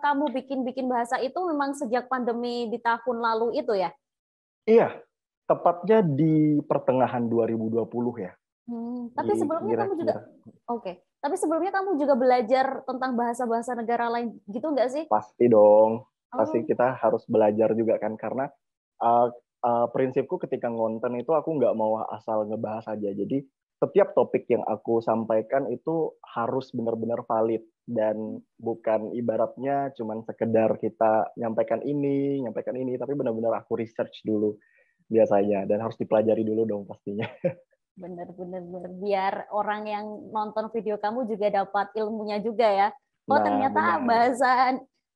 kamu bikin-bikin bahasa itu memang sejak pandemi di tahun lalu itu ya? Iya, tepatnya di pertengahan 2020 ya. Hmm, tapi di, sebelumnya kira -kira. kamu juga oke. Okay. Tapi sebelumnya kamu juga belajar tentang bahasa-bahasa negara lain gitu nggak sih? Pasti dong. Pasti oh. kita harus belajar juga kan karena uh, uh, prinsipku ketika ngonten itu aku nggak mau asal ngebahas aja. Jadi setiap topik yang aku sampaikan itu harus benar-benar valid dan bukan ibaratnya cuman sekedar kita nyampaikan ini, nyampaikan ini, tapi benar-benar aku research dulu biasanya dan harus dipelajari dulu dong pastinya. benar-benar Biar orang yang nonton video kamu juga dapat ilmunya juga ya. Oh nah, ternyata benar. bahasa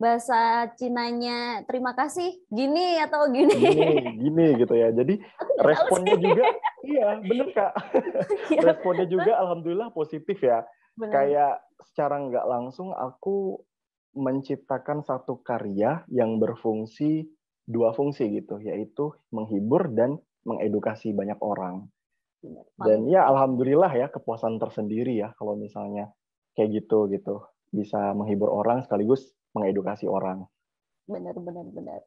bahasa Cinanya terima kasih gini atau gini gini, gini gitu ya jadi responnya juga iya bener kak iya. responnya juga alhamdulillah positif ya bener. kayak secara nggak langsung aku menciptakan satu karya yang berfungsi dua fungsi gitu yaitu menghibur dan mengedukasi banyak orang dan ya alhamdulillah ya kepuasan tersendiri ya kalau misalnya kayak gitu gitu bisa menghibur orang sekaligus mengedukasi orang. Benar, benar, benar.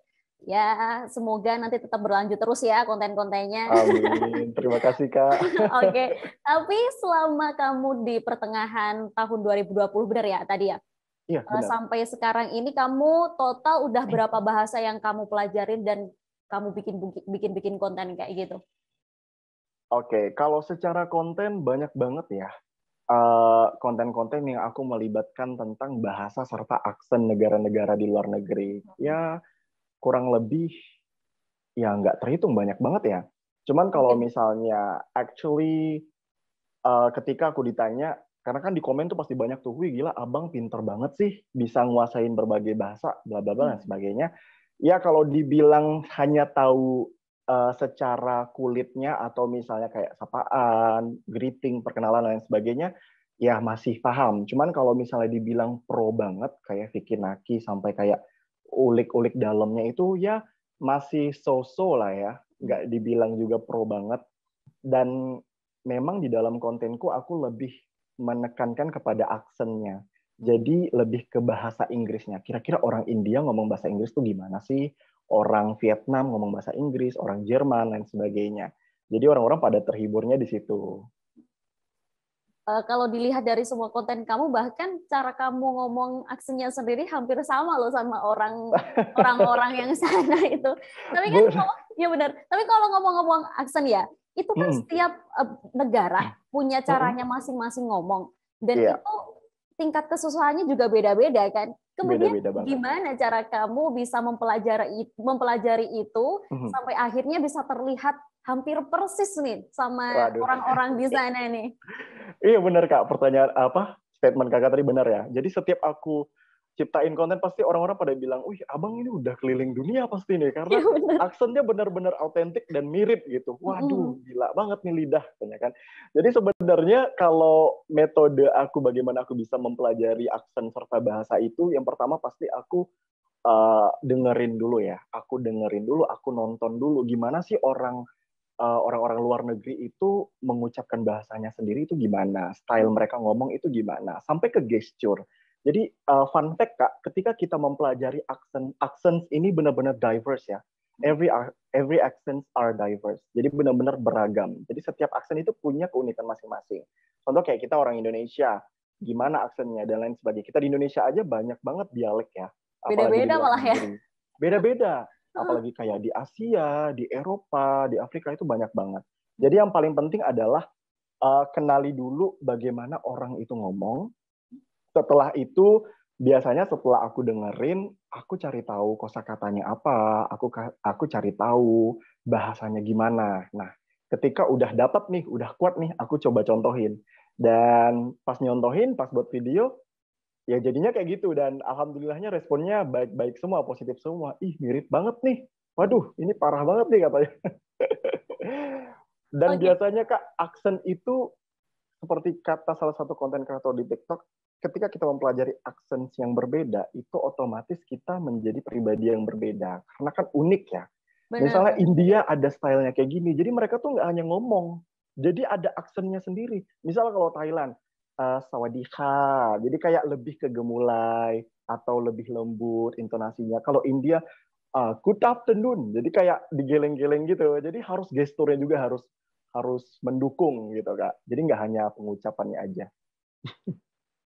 Ya, semoga nanti tetap berlanjut terus ya konten-kontennya. Amin. Terima kasih, Kak. Oke. okay. Tapi selama kamu di pertengahan tahun 2020 benar ya tadi ya? Iya, eh, benar. Sampai sekarang ini kamu total udah eh. berapa bahasa yang kamu pelajarin dan kamu bikin bikin bikin konten kayak gitu? Oke, okay. kalau secara konten banyak banget ya. Eh, konten-konten uh, yang aku melibatkan tentang bahasa serta aksen negara-negara di luar negeri. Ya kurang lebih ya nggak terhitung banyak banget ya. Cuman kalau iya. misalnya actually uh, ketika aku ditanya karena kan di komen tuh pasti banyak tuh, wih gila abang pinter banget sih bisa nguasain berbagai bahasa, bla bla bla dan iya. sebagainya. Ya kalau dibilang hanya tahu uh, secara kulitnya atau misalnya kayak sapaan, greeting, perkenalan dan lain sebagainya ya masih paham. Cuman kalau misalnya dibilang pro banget kayak Vicky Naki sampai kayak ulik-ulik dalamnya itu ya masih so-so lah ya. Nggak dibilang juga pro banget. Dan memang di dalam kontenku aku lebih menekankan kepada aksennya. Jadi lebih ke bahasa Inggrisnya. Kira-kira orang India ngomong bahasa Inggris tuh gimana sih? orang Vietnam ngomong bahasa Inggris, orang Jerman dan sebagainya. Jadi orang-orang pada terhiburnya di situ. Eh, kalau dilihat dari semua konten kamu, bahkan cara kamu ngomong aksinya sendiri hampir sama loh sama orang orang yang sana itu. Tapi kan kalau ya benar. Tapi kalau ngomong-ngomong aksen ya, itu kan hmm. setiap eh, negara hmm. punya hmm. caranya masing-masing ngomong dan yeah. itu tingkat kesusahannya juga beda-beda kan. Kemudian beda -beda gimana cara kamu bisa mempelajari mempelajari itu mm-hmm. sampai akhirnya bisa terlihat hampir persis nih sama orang-orang di sana nih. iya benar Kak, pertanyaan apa? Statement Kakak tadi benar ya. Jadi setiap aku ciptain konten pasti orang-orang pada bilang, "Wih, abang ini udah keliling dunia pasti nih karena ya, bener. aksennya benar-benar autentik dan mirip gitu." Waduh, hmm. gila banget nih lidah katanya kan. Jadi sebenarnya kalau metode aku bagaimana aku bisa mempelajari aksen serta bahasa itu, yang pertama pasti aku Uh, dengerin dulu ya, aku dengerin dulu, aku nonton dulu gimana sih orang orang eh, orang-orang luar negeri itu mengucapkan bahasanya sendiri itu gimana, style mereka ngomong itu gimana, sampai ke gesture jadi uh, fun fact kak, ketika kita mempelajari aksen, aksen ini benar-benar diverse ya. Every every accents are diverse. Jadi benar-benar beragam. Jadi setiap aksen itu punya keunikan masing-masing. Contoh kayak kita orang Indonesia, gimana aksennya dan lain sebagainya. Kita di Indonesia aja banyak banget dialek ya. Beda-beda malah ya. Beda-beda. Apalagi kayak di Asia, di Eropa, di Afrika itu banyak banget. Jadi yang paling penting adalah uh, kenali dulu bagaimana orang itu ngomong, setelah itu biasanya setelah aku dengerin, aku cari tahu kosakatanya apa, aku aku cari tahu bahasanya gimana. Nah, ketika udah dapat nih, udah kuat nih, aku coba contohin. Dan pas nyontohin, pas buat video, ya jadinya kayak gitu dan alhamdulillahnya responnya baik-baik semua, positif semua. Ih, mirip banget nih. Waduh, ini parah banget nih katanya. dan oh, biasanya Kak, aksen itu seperti kata salah satu konten kreator di TikTok, ketika kita mempelajari aksen yang berbeda itu otomatis kita menjadi pribadi yang berbeda karena kan unik ya Benar. misalnya India ada stylenya kayak gini jadi mereka tuh nggak hanya ngomong jadi ada aksennya sendiri misalnya kalau Thailand uh, eh, sawadika jadi kayak lebih kegemulai atau lebih lembut intonasinya kalau India uh, good afternoon jadi kayak digeleng-geleng gitu jadi harus gesturnya juga harus harus mendukung gitu kak jadi nggak hanya pengucapannya aja